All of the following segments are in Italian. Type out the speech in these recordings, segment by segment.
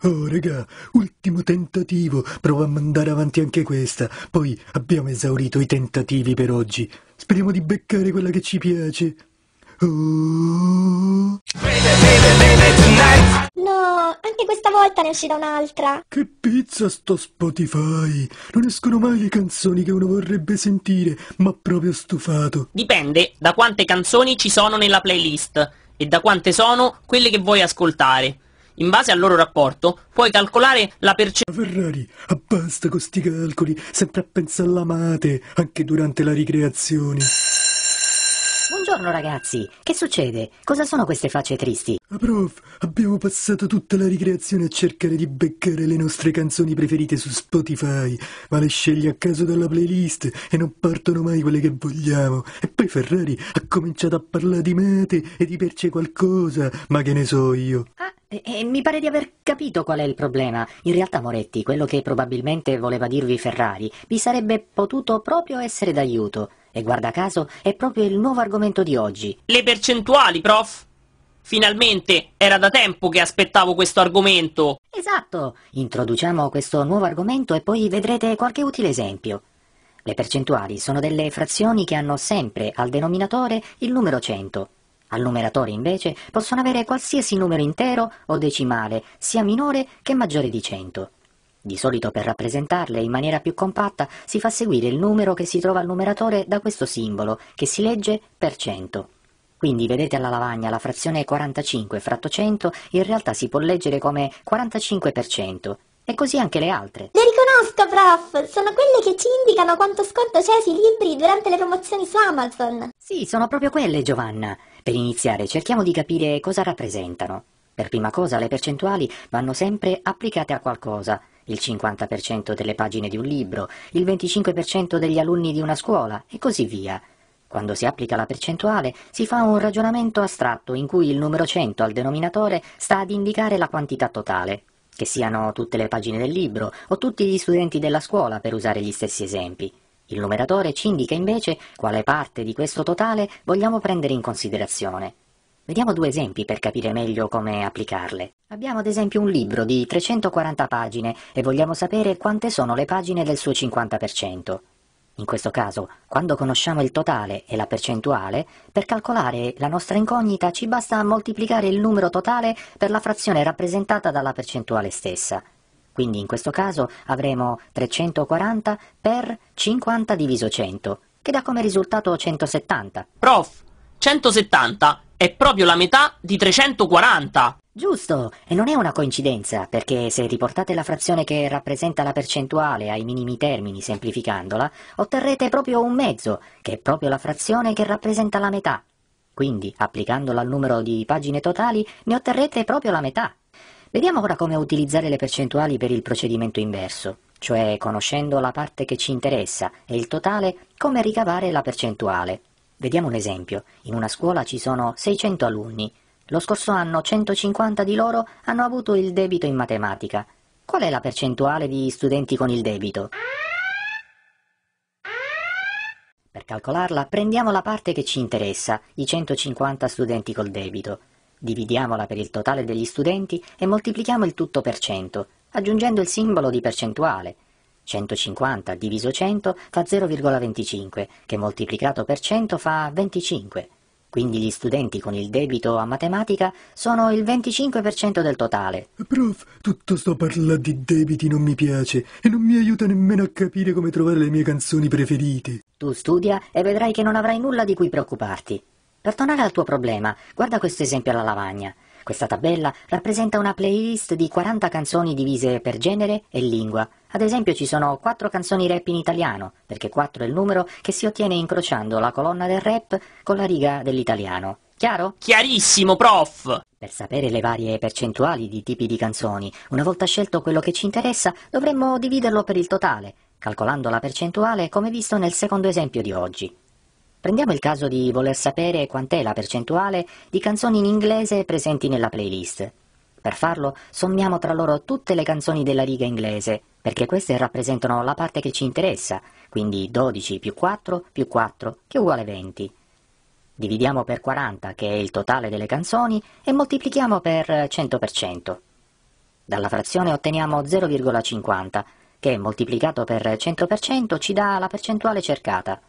Oh raga, ultimo tentativo, provo a mandare avanti anche questa, poi abbiamo esaurito i tentativi per oggi. Speriamo di beccare quella che ci piace. No, anche questa volta ne uscirà un'altra. Che pizza sto Spotify. Non escono mai le canzoni che uno vorrebbe sentire, ma proprio stufato. Dipende da quante canzoni ci sono nella playlist e da quante sono quelle che vuoi ascoltare. In base al loro rapporto puoi calcolare la percentuale. Ferrari, ah, basta con sti calcoli, sempre a pensare alla mate, anche durante la ricreazione. Buongiorno ragazzi, che succede? Cosa sono queste facce tristi? Ah, prof, abbiamo passato tutta la ricreazione a cercare di beccare le nostre canzoni preferite su Spotify, ma le scegli a caso dalla playlist e non partono mai quelle che vogliamo. E poi Ferrari ha cominciato a parlare di mate e di perce qualcosa, ma che ne so io. Ah. E, e, mi pare di aver capito qual è il problema. In realtà, Moretti, quello che probabilmente voleva dirvi Ferrari vi sarebbe potuto proprio essere d'aiuto. E guarda caso, è proprio il nuovo argomento di oggi. Le percentuali, prof? Finalmente, era da tempo che aspettavo questo argomento. Esatto, introduciamo questo nuovo argomento e poi vedrete qualche utile esempio. Le percentuali sono delle frazioni che hanno sempre al denominatore il numero 100. Al numeratore invece possono avere qualsiasi numero intero o decimale, sia minore che maggiore di 100. Di solito per rappresentarle in maniera più compatta si fa seguire il numero che si trova al numeratore da questo simbolo, che si legge per cento. Quindi vedete alla lavagna la frazione 45 fratto 100 in realtà si può leggere come 45%, e così anche le altre. Le riconosco, prof! Sono quelle che ci indicano quanto sconto c'è sui libri durante le promozioni su Amazon. Sì, sono proprio quelle, Giovanna. Per iniziare, cerchiamo di capire cosa rappresentano. Per prima cosa, le percentuali vanno sempre applicate a qualcosa il 50% delle pagine di un libro, il 25% degli alunni di una scuola e così via. Quando si applica la percentuale si fa un ragionamento astratto in cui il numero 100 al denominatore sta ad indicare la quantità totale, che siano tutte le pagine del libro o tutti gli studenti della scuola per usare gli stessi esempi. Il numeratore ci indica invece quale parte di questo totale vogliamo prendere in considerazione. Vediamo due esempi per capire meglio come applicarle. Abbiamo ad esempio un libro di 340 pagine e vogliamo sapere quante sono le pagine del suo 50%. In questo caso, quando conosciamo il totale e la percentuale, per calcolare la nostra incognita ci basta moltiplicare il numero totale per la frazione rappresentata dalla percentuale stessa. Quindi in questo caso avremo 340 per 50 diviso 100, che dà come risultato 170. Prof, 170 è proprio la metà di 340. Giusto, e non è una coincidenza, perché se riportate la frazione che rappresenta la percentuale ai minimi termini semplificandola, otterrete proprio un mezzo, che è proprio la frazione che rappresenta la metà. Quindi, applicandola al numero di pagine totali, ne otterrete proprio la metà. Vediamo ora come utilizzare le percentuali per il procedimento inverso, cioè conoscendo la parte che ci interessa e il totale, come ricavare la percentuale. Vediamo un esempio. In una scuola ci sono 600 alunni. Lo scorso anno 150 di loro hanno avuto il debito in matematica. Qual è la percentuale di studenti con il debito? Per calcolarla prendiamo la parte che ci interessa, i 150 studenti col debito. Dividiamola per il totale degli studenti e moltiplichiamo il tutto per 100, aggiungendo il simbolo di percentuale. 150 diviso 100 fa 0,25, che moltiplicato per 100 fa 25. Quindi gli studenti con il debito a matematica sono il 25% del totale. Prof, tutto sto parlando di debiti non mi piace e non mi aiuta nemmeno a capire come trovare le mie canzoni preferite. Tu studia e vedrai che non avrai nulla di cui preoccuparti. Per tornare al tuo problema, guarda questo esempio alla lavagna. Questa tabella rappresenta una playlist di 40 canzoni divise per genere e lingua. Ad esempio ci sono 4 canzoni rap in italiano, perché 4 è il numero che si ottiene incrociando la colonna del rap con la riga dell'italiano. Chiaro? Chiarissimo, prof! Per sapere le varie percentuali di tipi di canzoni, una volta scelto quello che ci interessa, dovremmo dividerlo per il totale, calcolando la percentuale come visto nel secondo esempio di oggi. Prendiamo il caso di voler sapere quant'è la percentuale di canzoni in inglese presenti nella playlist. Per farlo, sommiamo tra loro tutte le canzoni della riga inglese, perché queste rappresentano la parte che ci interessa, quindi 12 più 4 più 4, che è uguale 20. Dividiamo per 40, che è il totale delle canzoni, e moltiplichiamo per 100%. Dalla frazione otteniamo 0,50, che moltiplicato per 100% ci dà la percentuale cercata.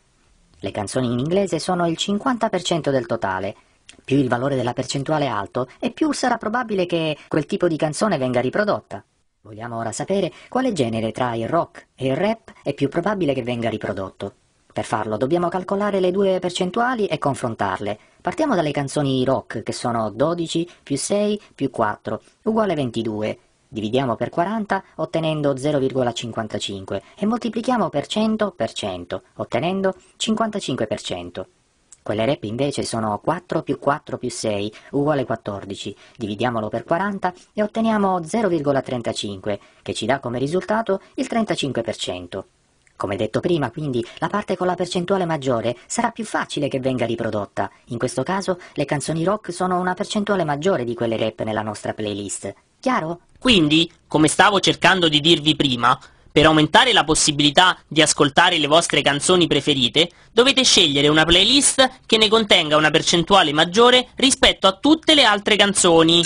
Le canzoni in inglese sono il 50% del totale. Più il valore della percentuale è alto, e più sarà probabile che quel tipo di canzone venga riprodotta. Vogliamo ora sapere quale genere tra il rock e il rap è più probabile che venga riprodotto. Per farlo dobbiamo calcolare le due percentuali e confrontarle. Partiamo dalle canzoni rock che sono 12 più 6 più 4 uguale 22 dividiamo per 40 ottenendo 0,55 e moltiplichiamo per 100 per 100, ottenendo 55%. Quelle rep invece sono 4 più 4 più 6 uguale 14, dividiamolo per 40 e otteniamo 0,35, che ci dà come risultato il 35%. Come detto prima, quindi, la parte con la percentuale maggiore sarà più facile che venga riprodotta. In questo caso, le canzoni rock sono una percentuale maggiore di quelle rap nella nostra playlist. Chiaro? Quindi, come stavo cercando di dirvi prima, per aumentare la possibilità di ascoltare le vostre canzoni preferite, dovete scegliere una playlist che ne contenga una percentuale maggiore rispetto a tutte le altre canzoni.